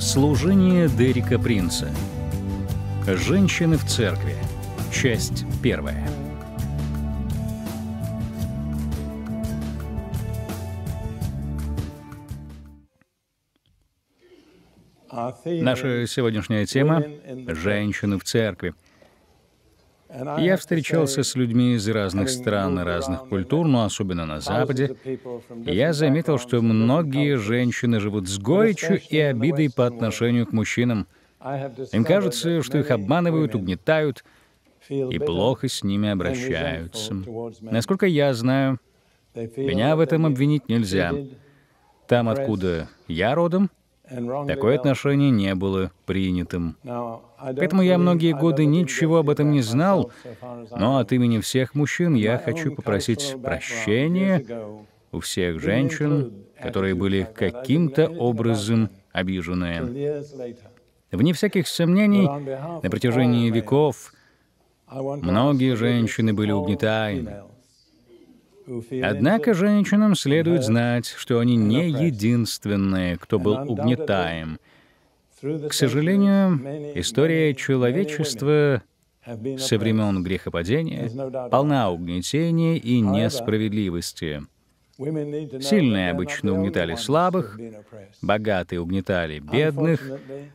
Служение Дерека Принца. Женщины в церкви. Часть первая. Наша сегодняшняя тема – женщины в церкви. Я встречался с людьми из разных стран и разных культур, но особенно на Западе. Я заметил, что многие женщины живут с горечью и обидой по отношению к мужчинам. Им кажется, что их обманывают, угнетают и плохо с ними обращаются. Насколько я знаю, меня в этом обвинить нельзя. Там, откуда я родом, Такое отношение не было принятым. Поэтому я многие годы ничего об этом не знал, но от имени всех мужчин я хочу попросить прощения у всех женщин, которые были каким-то образом обижены. Вне всяких сомнений, на протяжении веков многие женщины были угнетаемы, Однако женщинам следует знать, что они не единственные, кто был угнетаем. К сожалению, история человечества со времен грехопадения полна угнетения и несправедливости. Сильные обычно угнетали слабых, богатые угнетали бедных,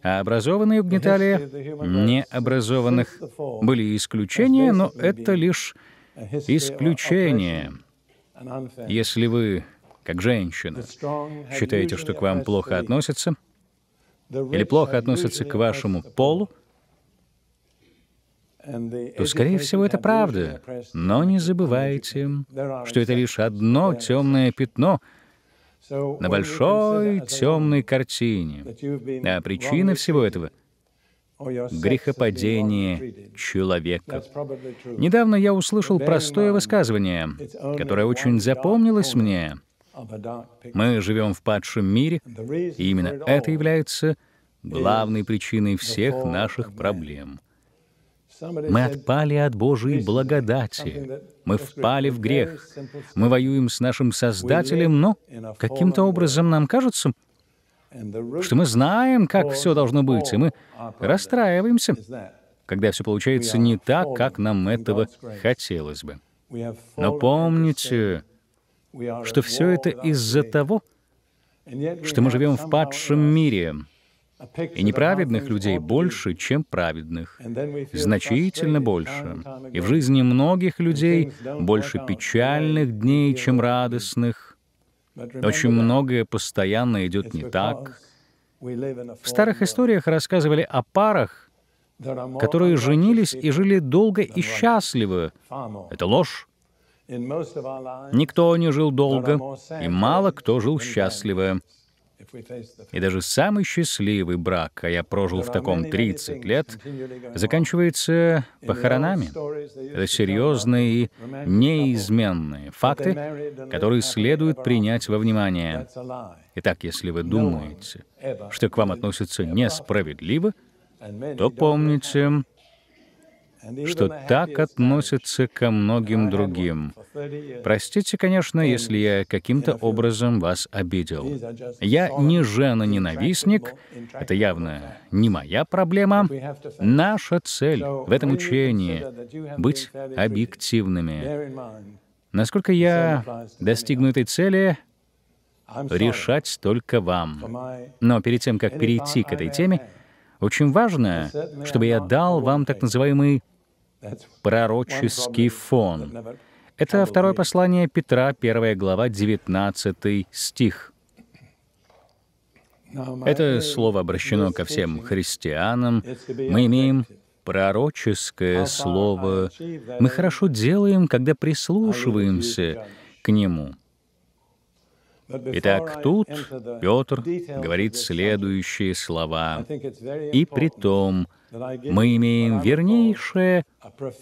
а образованные угнетали необразованных. Были исключения, но это лишь исключения. Если вы, как женщина, считаете, что к вам плохо относятся, или плохо относятся к вашему полу, то, скорее всего, это правда. Но не забывайте, что это лишь одно темное пятно на большой темной картине. А причина всего этого — Грехопадение человека. Недавно я услышал простое высказывание, которое очень запомнилось мне. Мы живем в падшем мире, и именно это является главной причиной всех наших проблем. Мы отпали от Божьей благодати. Мы впали в грех. Мы воюем с нашим Создателем, но каким-то образом нам кажется, что мы знаем, как все должно быть, и мы расстраиваемся, когда все получается не так, как нам этого хотелось бы. Но помните, что все это из-за того, что мы живем в падшем мире, и неправедных людей больше, чем праведных, значительно больше. И в жизни многих людей больше печальных дней, чем радостных. Очень многое постоянно идет не так. В старых историях рассказывали о парах, которые женились и жили долго и счастливо. Это ложь. Никто не жил долго, и мало кто жил счастливо. И даже самый счастливый брак, а я прожил в таком 30 лет, заканчивается похоронами. Это серьезные и неизменные факты, которые следует принять во внимание. Итак, если вы думаете, что к вам относятся несправедливо, то помните, что так относится ко многим другим. Простите, конечно, если я каким-то образом вас обидел. Я не жена-ненавистник, это явно не моя проблема. Наша цель в этом учении — быть объективными. Насколько я достигну этой цели, решать только вам. Но перед тем, как перейти к этой теме, очень важно, чтобы я дал вам так называемый пророческий фон. Это второе послание Петра, 1 глава, 19 стих. Это слово обращено ко всем христианам. Мы имеем пророческое слово. Мы хорошо делаем, когда прислушиваемся к нему. Итак, тут Петр говорит следующие слова. «И при том мы имеем вернейшее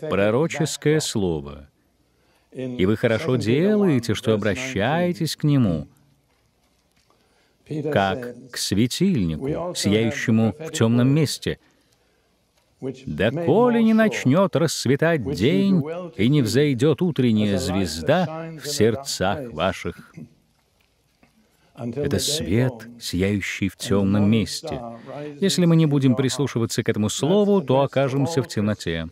пророческое слово, и вы хорошо делаете, что обращаетесь к нему, как к светильнику, сияющему в темном месте, да коли не начнет расцветать день и не взойдет утренняя звезда в сердцах ваших». Это свет, сияющий в темном месте. Если мы не будем прислушиваться к этому слову, то окажемся в темноте.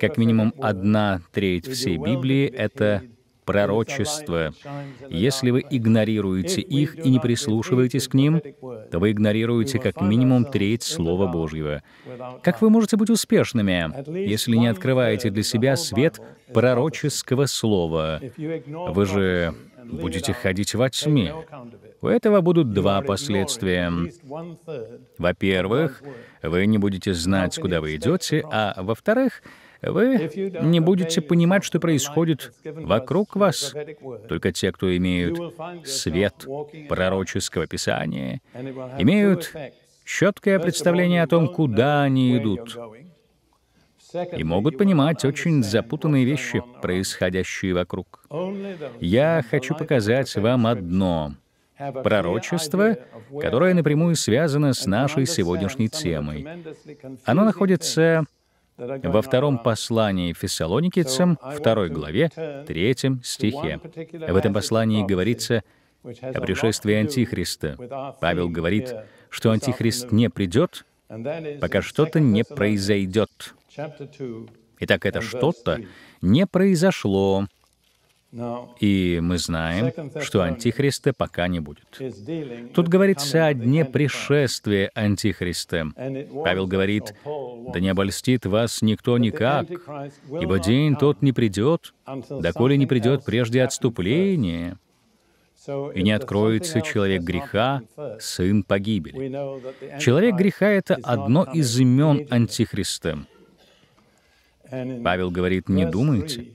Как минимум одна треть всей Библии — это пророчества. Если вы игнорируете их и не прислушиваетесь к ним, то вы игнорируете как минимум треть Слова Божьего. Как вы можете быть успешными, если не открываете для себя свет пророческого слова? Вы же будете ходить во тьме. У этого будут два последствия. Во-первых, вы не будете знать, куда вы идете, а во-вторых, вы не будете понимать, что происходит вокруг вас. Только те, кто имеют свет пророческого писания, имеют четкое представление о том, куда они идут, и могут понимать очень запутанные вещи, происходящие вокруг. Я хочу показать вам одно — пророчество, которое напрямую связано с нашей сегодняшней темой. Оно находится во втором послании Фессалоникийцам, второй главе, третьем стихе. В этом послании говорится о пришествии Антихриста. Павел говорит, что Антихрист не придет, пока что-то не произойдет. Итак, это что-то не произошло и мы знаем, что Антихриста пока не будет. Тут говорится о дне пришествия Антихриста. Павел говорит, «Да не обольстит вас никто никак, ибо день тот не придет, доколе не придет прежде отступление» и не откроется человек греха, сын погибели. Человек греха — это одно из имен Антихриста. Павел говорит, не думайте,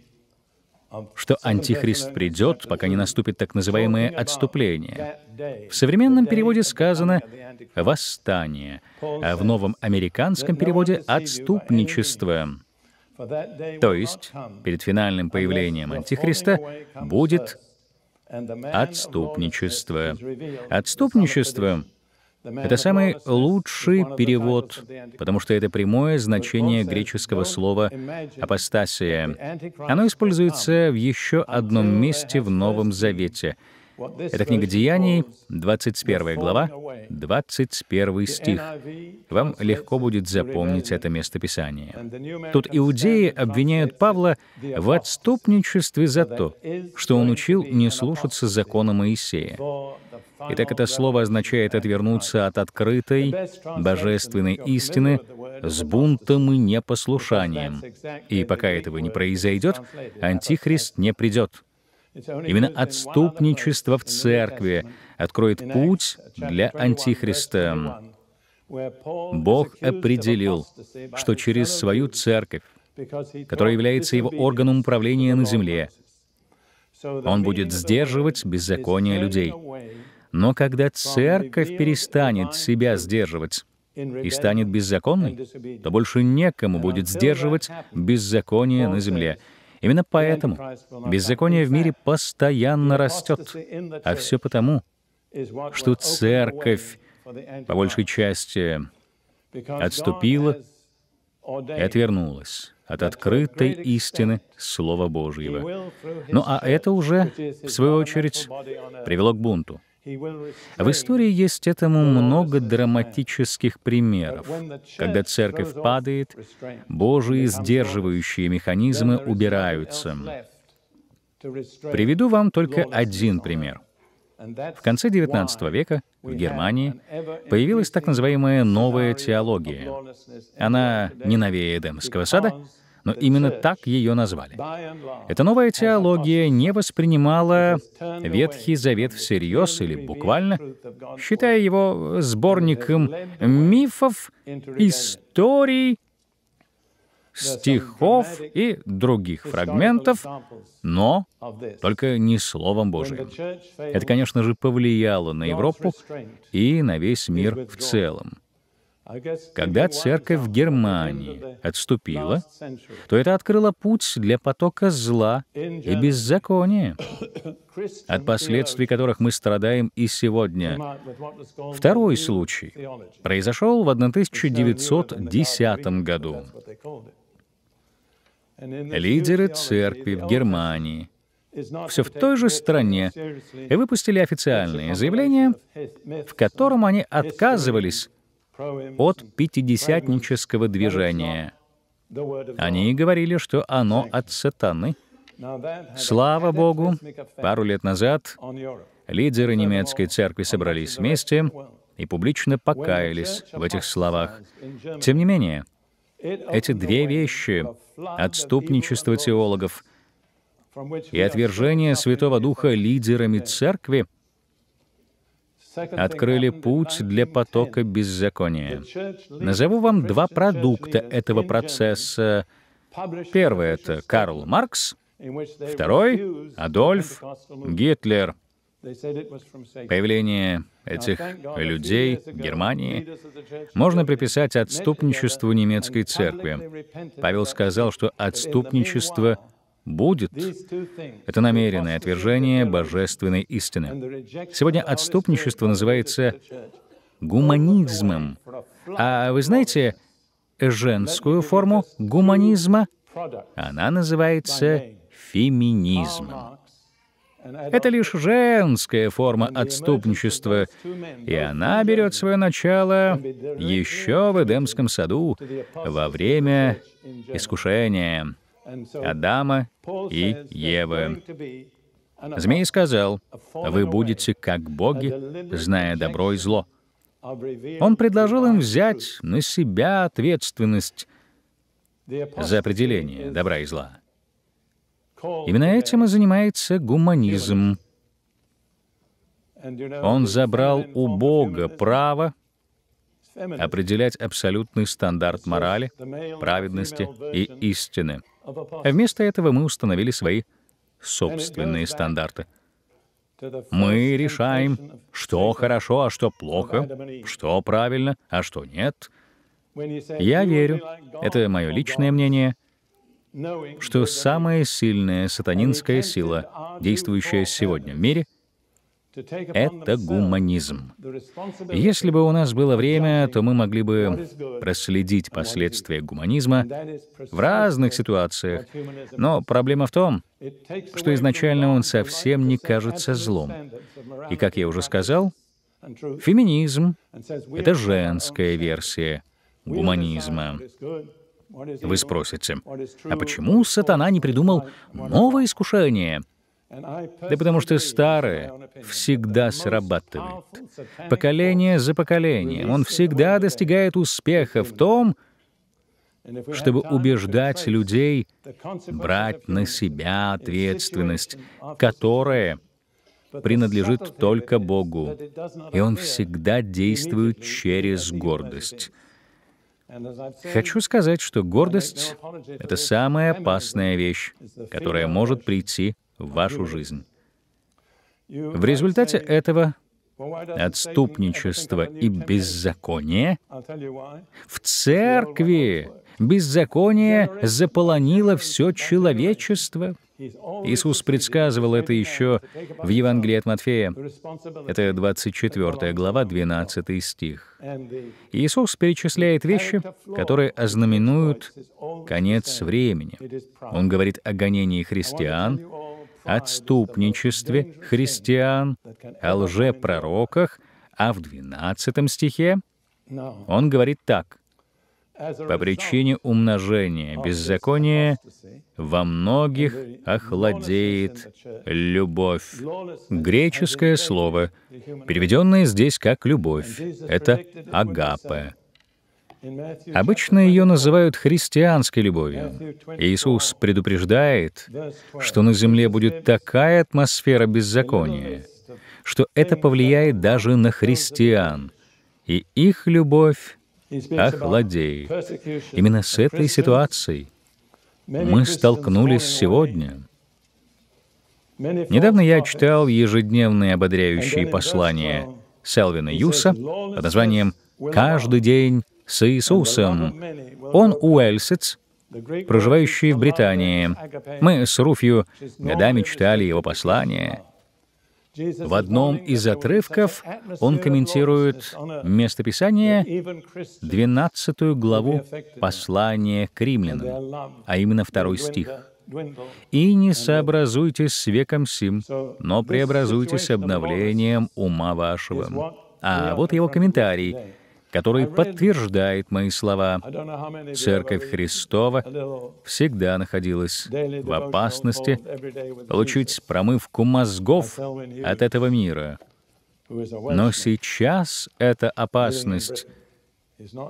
что Антихрист придет, пока не наступит так называемое «отступление». В современном переводе сказано «восстание», а в новом американском переводе «отступничество». То есть, перед финальным появлением Антихриста будет отступничество. Отступничество это самый лучший перевод, потому что это прямое значение греческого слова «апостасия». Оно используется в еще одном месте в Новом Завете — это книга Деяний, 21 глава, 21 стих. Вам легко будет запомнить это местописание. Тут иудеи обвиняют Павла в отступничестве за то, что он учил не слушаться закона Моисея. Итак, это слово означает отвернуться от открытой, божественной истины с бунтом и непослушанием. И пока этого не произойдет, Антихрист не придет. Именно отступничество в церкви откроет путь для Антихриста. Бог определил, что через свою церковь, которая является его органом управления на земле, он будет сдерживать беззаконие людей. Но когда церковь перестанет себя сдерживать и станет беззаконной, то больше некому будет сдерживать беззаконие на земле. Именно поэтому беззаконие в мире постоянно растет, а все потому, что церковь, по большей части, отступила и отвернулась от открытой истины Слова Божьего. Ну а это уже, в свою очередь, привело к бунту. В истории есть этому много драматических примеров. Когда церковь падает, Божьи сдерживающие механизмы убираются. Приведу вам только один пример. В конце XIX века в Германии появилась так называемая новая теология. Она не новее Эдемского сада, но именно так ее назвали. Эта новая теология не воспринимала Ветхий Завет всерьез или буквально, считая его сборником мифов, историй, стихов и других фрагментов, но только не Словом Божиим. Это, конечно же, повлияло на Европу и на весь мир в целом. Когда церковь в Германии отступила, то это открыло путь для потока зла и беззакония, от последствий которых мы страдаем и сегодня. Второй случай произошел в 1910 году. Лидеры церкви в Германии все в той же стране, и выпустили официальное заявление, в котором они отказывались от пятидесятнического движения. Они говорили, что оно от сатаны. Слава Богу, пару лет назад лидеры немецкой церкви собрались вместе и публично покаялись в этих словах. Тем не менее, эти две вещи — отступничество теологов и отвержение Святого Духа лидерами церкви — открыли путь для потока беззакония. Назову вам два продукта этого процесса. Первый — это Карл Маркс, второй — Адольф Гитлер. Появление этих людей в Германии можно приписать отступничеству немецкой церкви. Павел сказал, что отступничество будет, это намеренное отвержение божественной истины. Сегодня отступничество называется гуманизмом. А вы знаете женскую форму гуманизма? Она называется феминизмом. Это лишь женская форма отступничества, и она берет свое начало еще в Эдемском саду во время искушения. Адама и Евы. Змей сказал, «Вы будете как боги, зная добро и зло». Он предложил им взять на себя ответственность за определение добра и зла. Именно этим и занимается гуманизм. Он забрал у Бога право определять абсолютный стандарт морали, праведности и истины вместо этого мы установили свои собственные стандарты. Мы решаем, что хорошо, а что плохо, что правильно, а что нет. Я верю, это мое личное мнение, что самая сильная сатанинская сила, действующая сегодня в мире — это гуманизм. Если бы у нас было время, то мы могли бы проследить последствия гуманизма в разных ситуациях. Но проблема в том, что изначально он совсем не кажется злом. И, как я уже сказал, феминизм — это женская версия гуманизма. Вы спросите, а почему сатана не придумал новое искушение — да потому что старое всегда срабатывает. Поколение за поколением. Он всегда достигает успеха в том, чтобы убеждать людей брать на себя ответственность, которая принадлежит только Богу, и Он всегда действует через гордость. Хочу сказать, что гордость — это самая опасная вещь, которая может прийти вашу жизнь. В результате этого отступничества и беззакония в церкви беззаконие заполонило все человечество. Иисус предсказывал это еще в Евангелии от Матфея. Это 24 глава, 12 стих. Иисус перечисляет вещи, которые ознаменуют конец времени. Он говорит о гонении христиан, отступничестве христиан, о лжепророках, а в 12 стихе он говорит так. «По причине умножения беззакония во многих охладеет любовь». Греческое слово, переведенное здесь как «любовь», это «агапе», Обычно ее называют христианской любовью. Иисус предупреждает, что на земле будет такая атмосфера беззакония, что это повлияет даже на христиан, и их любовь охладеет. Именно с этой ситуацией мы столкнулись сегодня. Недавно я читал ежедневные ободряющие послания Селвина Юса под названием «Каждый день с Иисусом. Он уэльсец, проживающий в Британии. Мы с Руфью годами читали его послание. В одном из отрывков он комментирует местописание 12 главу послания к римлянам, а именно второй стих. «И не сообразуйтесь с веком сим, но преобразуйтесь обновлением ума вашего». А вот его комментарий — который подтверждает мои слова. Церковь Христова всегда находилась в опасности получить промывку мозгов от этого мира. Но сейчас эта опасность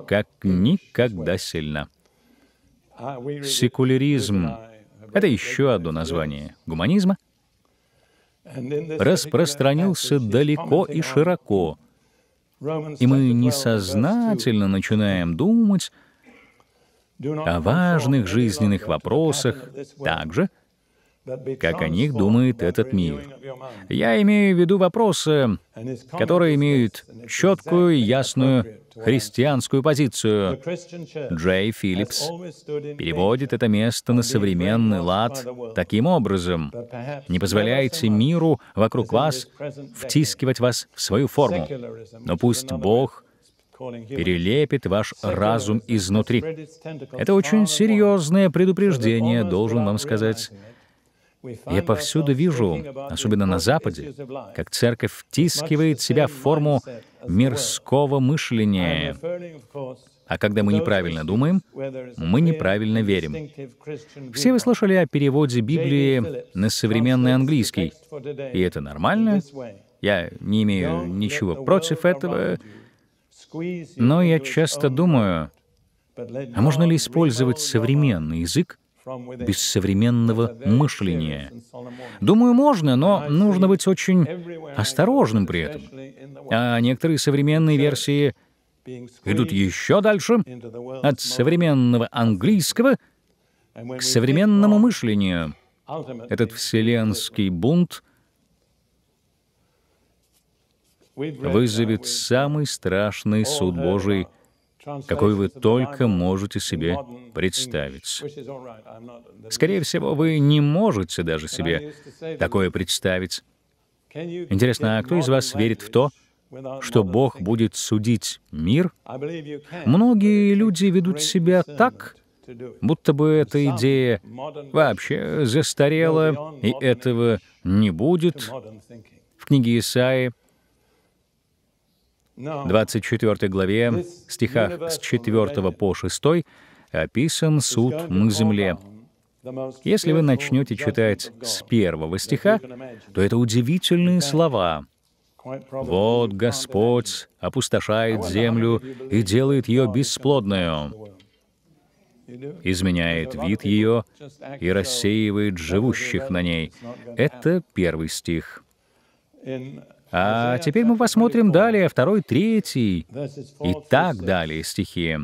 как никогда сильна. Секуляризм — это еще одно название гуманизма — распространился далеко и широко, и мы несознательно начинаем думать о важных жизненных вопросах так же, как о них думает этот мир. Я имею в виду вопросы, которые имеют четкую, ясную христианскую позицию. Джей Филлипс переводит это место на современный лад таким образом. Не позволяйте миру вокруг вас втискивать вас в свою форму, но пусть Бог перелепит ваш разум изнутри. Это очень серьезное предупреждение, должен вам сказать. Я повсюду вижу, особенно на Западе, как церковь втискивает себя в форму мирского мышления. А когда мы неправильно думаем, мы неправильно верим. Все вы слышали о переводе Библии на современный английский, и это нормально. Я не имею ничего против этого, но я часто думаю, а можно ли использовать современный язык без современного мышления. Думаю, можно, но нужно быть очень осторожным при этом. А некоторые современные версии идут еще дальше от современного английского к современному мышлению. Этот вселенский бунт вызовет самый страшный суд Божий — какой вы только можете себе представить. Скорее всего, вы не можете даже себе такое представить. Интересно, а кто из вас верит в то, что Бог будет судить мир? Многие люди ведут себя так, будто бы эта идея вообще застарела, и этого не будет. В книге Исаии 24 главе, стихах с 4 по 6, описан суд на земле. Если вы начнете читать с первого стиха, то это удивительные слова. «Вот Господь опустошает землю и делает ее бесплодную, изменяет вид ее и рассеивает живущих на ней». Это первый стих. А теперь мы посмотрим далее, второй, третий и так далее стихи.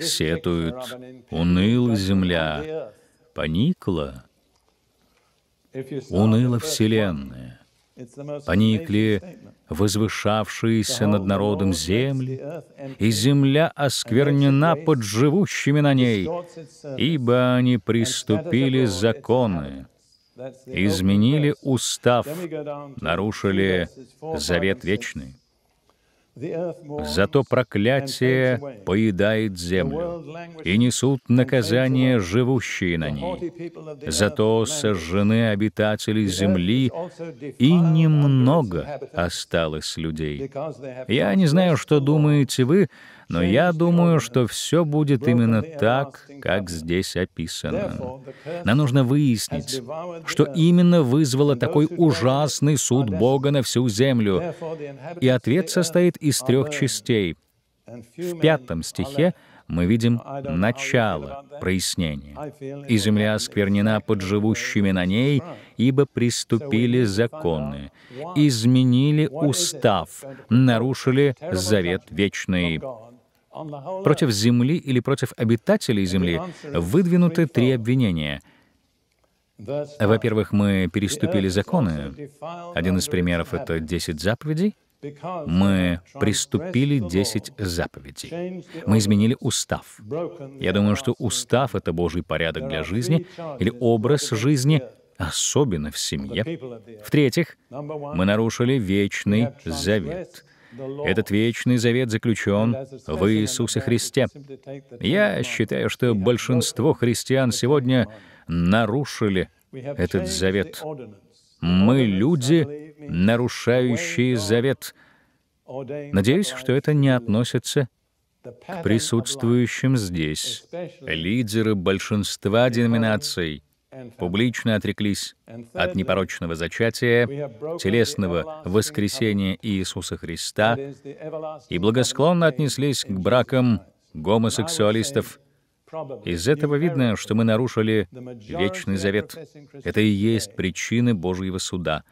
«Сетуют, уныла земля, поникла, уныла вселенная, поникли возвышавшиеся над народом земли, и земля осквернена под живущими на ней, ибо они приступили законы, изменили устав, нарушили завет вечный. Зато проклятие поедает землю, и несут наказание живущие на ней. Зато сожжены обитатели земли, и немного осталось людей. Я не знаю, что думаете вы, но я думаю, что все будет именно так, как здесь описано. Нам нужно выяснить, что именно вызвало такой ужасный суд Бога на всю землю. И ответ состоит из трех частей. В пятом стихе мы видим начало прояснения. «И земля осквернена под живущими на ней, ибо приступили законы, изменили устав, нарушили завет вечный». Против Земли или против обитателей Земли выдвинуты три обвинения — во-первых, мы переступили законы. Один из примеров — это 10 заповедей. Мы приступили 10 заповедей. Мы изменили устав. Я думаю, что устав — это Божий порядок для жизни или образ жизни, особенно в семье. В-третьих, мы нарушили вечный завет — этот вечный завет заключен в Иисусе Христе. Я считаю, что большинство христиан сегодня нарушили этот завет. Мы люди, нарушающие завет. Надеюсь, что это не относится к присутствующим здесь. Лидеры большинства деноминаций публично отреклись от непорочного зачатия, телесного воскресения Иисуса Христа и благосклонно отнеслись к бракам гомосексуалистов. Из этого видно, что мы нарушили Вечный Завет. Это и есть причины Божьего суда.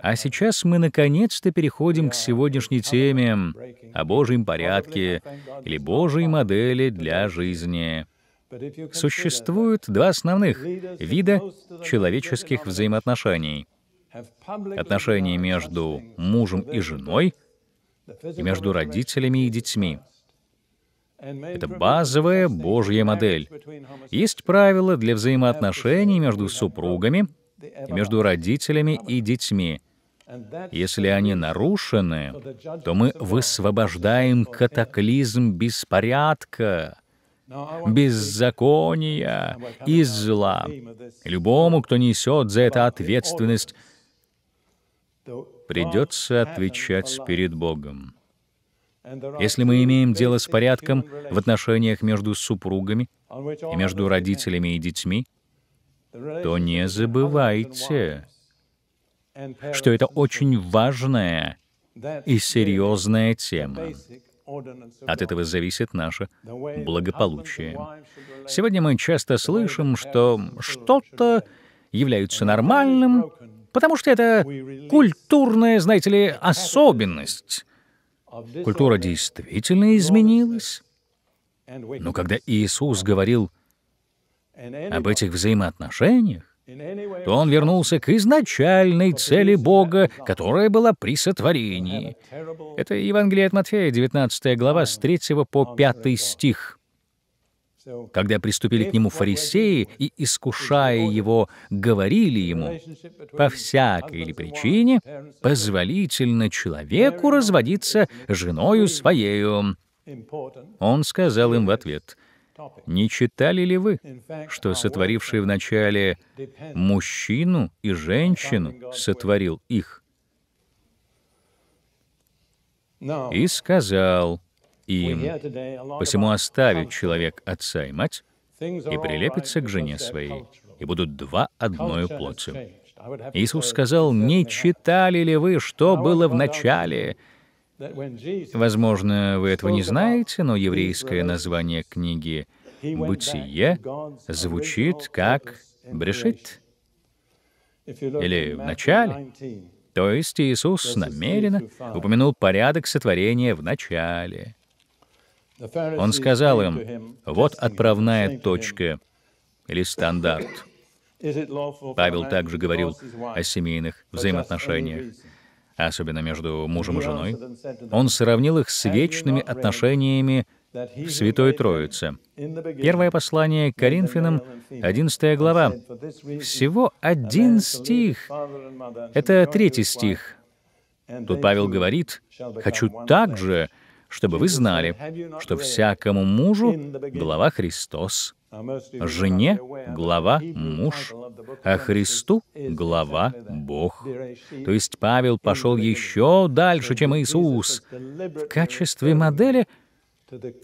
А сейчас мы наконец-то переходим к сегодняшней теме о Божьем порядке или Божьей модели для жизни. Существует два основных вида человеческих взаимоотношений. Отношения между мужем и женой и между родителями и детьми. Это базовая Божья модель. Есть правила для взаимоотношений между супругами, и между родителями и детьми. Если они нарушены, то мы высвобождаем катаклизм беспорядка, беззакония и зла. Любому, кто несет за это ответственность, придется отвечать перед Богом. Если мы имеем дело с порядком в отношениях между супругами и между родителями и детьми, то не забывайте, что это очень важная и серьезная тема. От этого зависит наше благополучие. Сегодня мы часто слышим, что что-то является нормальным, потому что это культурная, знаете ли, особенность. Культура действительно изменилась. Но когда Иисус говорил об этих взаимоотношениях, то он вернулся к изначальной цели Бога, которая была при сотворении. Это Евангелие от Матфея, 19 глава, с 3 по 5 стих. Когда приступили к нему фарисеи и, искушая его, говорили ему, по всякой или причине позволительно человеку разводиться женою своею. Он сказал им в ответ, не читали ли вы, что сотворивший вначале мужчину и женщину сотворил их? И сказал им, посему оставит человек отца и мать и прилепится к жене своей, и будут два одной плоти. Иисус сказал, не читали ли вы, что было в начале, Возможно, вы этого не знаете, но еврейское название книги «Бытие» звучит как «Брешит» или «В начале». То есть Иисус намеренно упомянул порядок сотворения в начале. Он сказал им, вот отправная точка или стандарт. Павел также говорил о семейных взаимоотношениях особенно между мужем и женой, он сравнил их с вечными отношениями в Святой Троице. Первое послание Коринфянам, 11 глава. Всего один стих. Это третий стих. Тут Павел говорит, «Хочу также, чтобы вы знали, что всякому мужу глава Христос, жене глава муж, а Христу — глава Бог. То есть Павел пошел еще дальше, чем Иисус. В качестве модели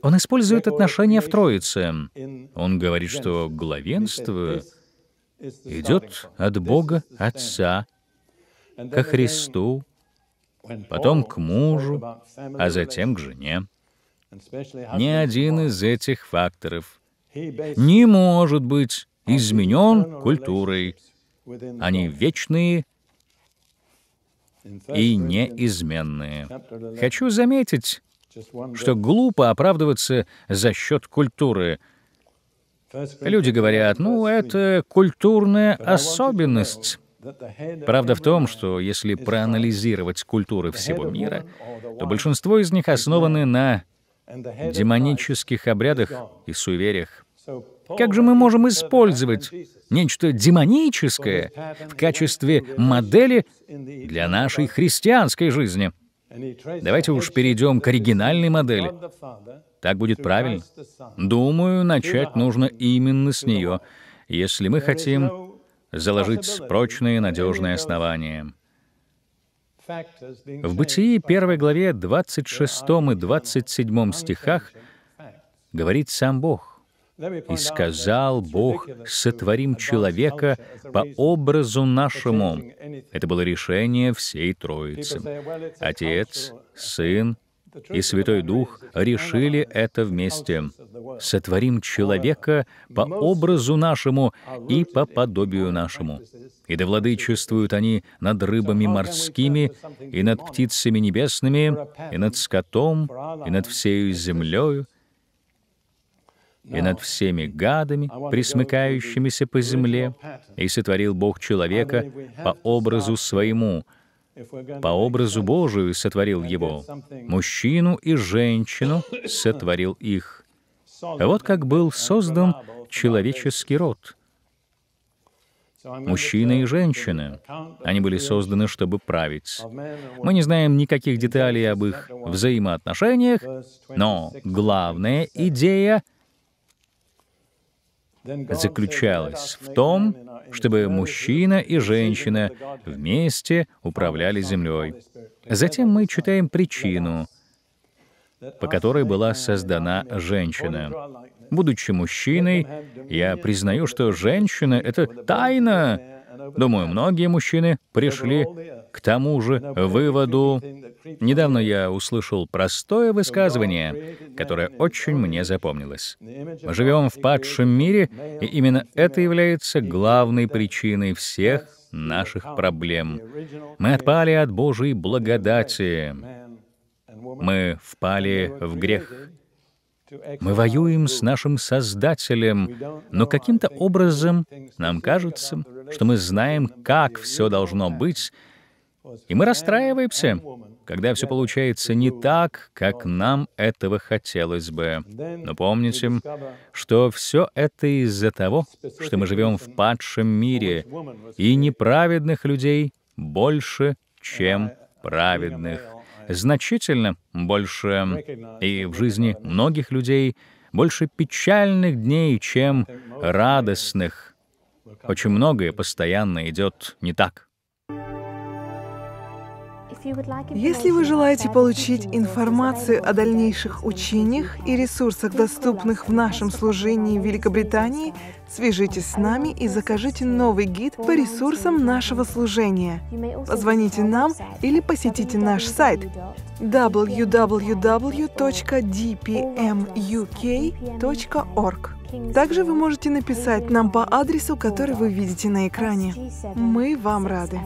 он использует отношения в Троице. Он говорит, что главенство идет от Бога Отца ко Христу, потом к мужу, а затем к жене. Ни один из этих факторов не может быть изменен культурой. Они вечные и неизменные. Хочу заметить, что глупо оправдываться за счет культуры. Люди говорят, ну, это культурная особенность. Правда в том, что если проанализировать культуры всего мира, то большинство из них основаны на демонических обрядах и суевериях. Как же мы можем использовать нечто демоническое в качестве модели для нашей христианской жизни? Давайте уж перейдем к оригинальной модели. Так будет правильно. Думаю, начать нужно именно с нее, если мы хотим заложить прочные надежные основания. В Бытии 1 главе 26 и 27 стихах говорит сам Бог. «И сказал Бог, сотворим человека по образу нашему». Это было решение всей Троицы. Отец, Сын и Святой Дух решили это вместе. «Сотворим человека по образу нашему и по подобию нашему». И да владычествуют они над рыбами морскими, и над птицами небесными, и над скотом, и над всею землею, и над всеми гадами, присмыкающимися по земле, и сотворил Бог человека по образу своему, по образу Божию сотворил его, мужчину и женщину сотворил их. Вот как был создан человеческий род. Мужчины и женщины. Они были созданы, чтобы править. Мы не знаем никаких деталей об их взаимоотношениях, но главная идея — заключалась в том, чтобы мужчина и женщина вместе управляли землей. Затем мы читаем причину, по которой была создана женщина. Будучи мужчиной, я признаю, что женщина — это тайна, Думаю, многие мужчины пришли к тому же выводу. Недавно я услышал простое высказывание, которое очень мне запомнилось. Мы живем в падшем мире, и именно это является главной причиной всех наших проблем. Мы отпали от Божьей благодати. Мы впали в грех. Мы воюем с нашим Создателем, но каким-то образом нам кажется, что мы знаем, как все должно быть, и мы расстраиваемся, когда все получается не так, как нам этого хотелось бы. Но помните, что все это из-за того, что мы живем в падшем мире, и неправедных людей больше, чем праведных. Значительно больше. И в жизни многих людей больше печальных дней, чем радостных. Очень многое постоянно идет не так. Если вы желаете получить информацию о дальнейших учениях и ресурсах, доступных в нашем служении в Великобритании, свяжитесь с нами и закажите новый гид по ресурсам нашего служения. Позвоните нам или посетите наш сайт www.dpmuk.org. Также вы можете написать нам по адресу, который вы видите на экране. Мы вам рады.